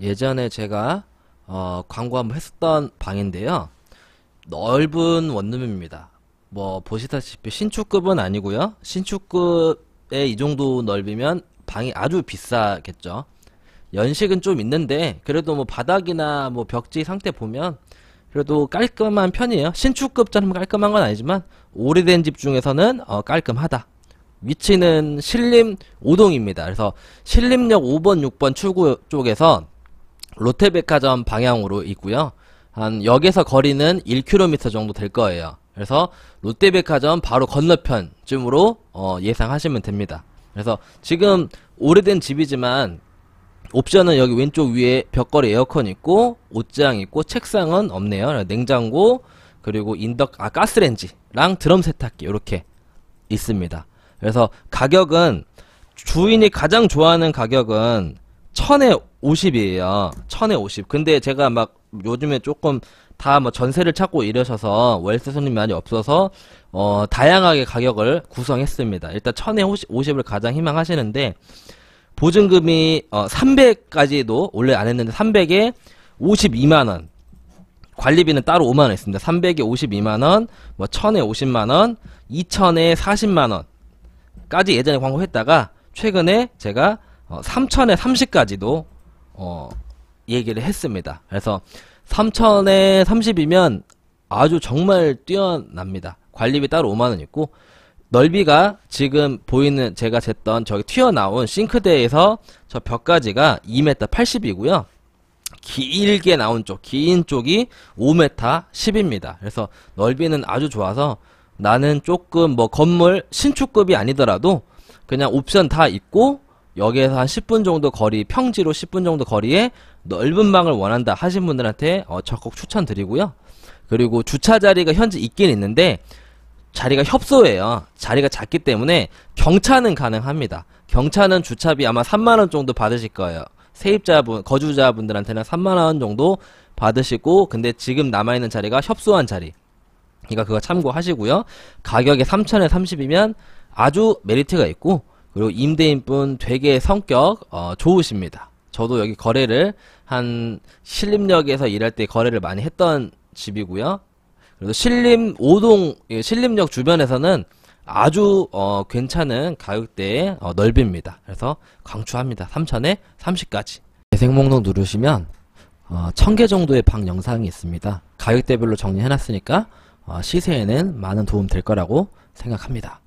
예전에 제가 어, 광고 한번 했었던 방인데요. 넓은 원룸입니다. 뭐 보시다시피 신축급은 아니고요. 신축급에 이 정도 넓이면 방이 아주 비싸겠죠. 연식은 좀 있는데 그래도 뭐 바닥이나 뭐 벽지 상태 보면 그래도 깔끔한 편이에요. 신축급처럼 깔끔한 건 아니지만 오래된 집 중에서는 어, 깔끔하다. 위치는 신림 5동입니다. 그래서 신림역 5번, 6번 출구 쪽에서 롯데백화점 방향으로 있고요. 한 역에서 거리는 1km 정도 될 거예요. 그래서 롯데백화점 바로 건너편쯤으로 어, 예상하시면 됩니다. 그래서 지금 오래된 집이지만 옵션은 여기 왼쪽 위에 벽걸이 에어컨 있고 옷장 있고 책상은 없네요. 냉장고 그리고 인덕 아가스렌지랑 드럼 세탁기 이렇게 있습니다. 그래서 가격은 주인이 가장 좋아하는 가격은 천에 50이에요. 1000에 50. 근데 제가 막 요즘에 조금 다 뭐 전세를 찾고 이러셔서 월세 손님이 많이 없어서 어 다양하게 가격을 구성했습니다. 일단 1000에 50, 을 가장 희망하시는데 보증금이 어 300까지도 원래 안 했는데 300에 52만 원. 관리비는 따로 5만 원 있습니다. 300에 52만 원, 뭐 1000에 50만 원, 2000에 40만 원까지 예전에 광고했다가 최근에 제가 어, 3천에 30까지도 어, 얘기를 했습니다. 그래서 3천에 30이면 아주 정말 뛰어납니다. 관리비 따로 5만원 있고 넓이가 지금 보이는 제가 쟀던 저기 튀어나온 싱크대에서 저 벽까지가 2m 80이고요. 길게 나온 쪽, 긴 쪽이 5m 10입니다. 그래서 넓이는 아주 좋아서 나는 조금 뭐 건물 신축급이 아니더라도 그냥 옵션 다 있고 여기에서 한 10분 정도 거리 평지로 10분 정도 거리에 넓은 방을 원한다 하신 분들한테 어, 적극 추천드리고요. 그리고 주차 자리가 현재 있긴 있는데 자리가 협소해요. 자리가 작기 때문에 경차는 가능합니다. 경차는 주차비 아마 3만 원 정도 받으실 거예요. 세입자분 거주자분들한테는 3만 원 정도 받으시고 근데 지금 남아 있는 자리가 협소한 자리. 그러니까 그거 참고하시고요. 가격이 3천에 30이면 아주 메리트가 있고 그리고 임대인분 되게 성격 어, 좋으십니다. 저도 여기 거래를 한 신림역에서 일할 때 거래를 많이 했던 집이고요. 그래서 신림 5동 예, 신림역 주변에서는 아주 어, 괜찮은 가격대의 어, 넓이입니다. 그래서 강추합니다. 3천에 30까지. 재생 목록 누르시면 어, 1000개 정도의 방 영상이 있습니다. 가격대별로 정리해놨으니까 어, 시세에는 많은 도움 될 거라고 생각합니다.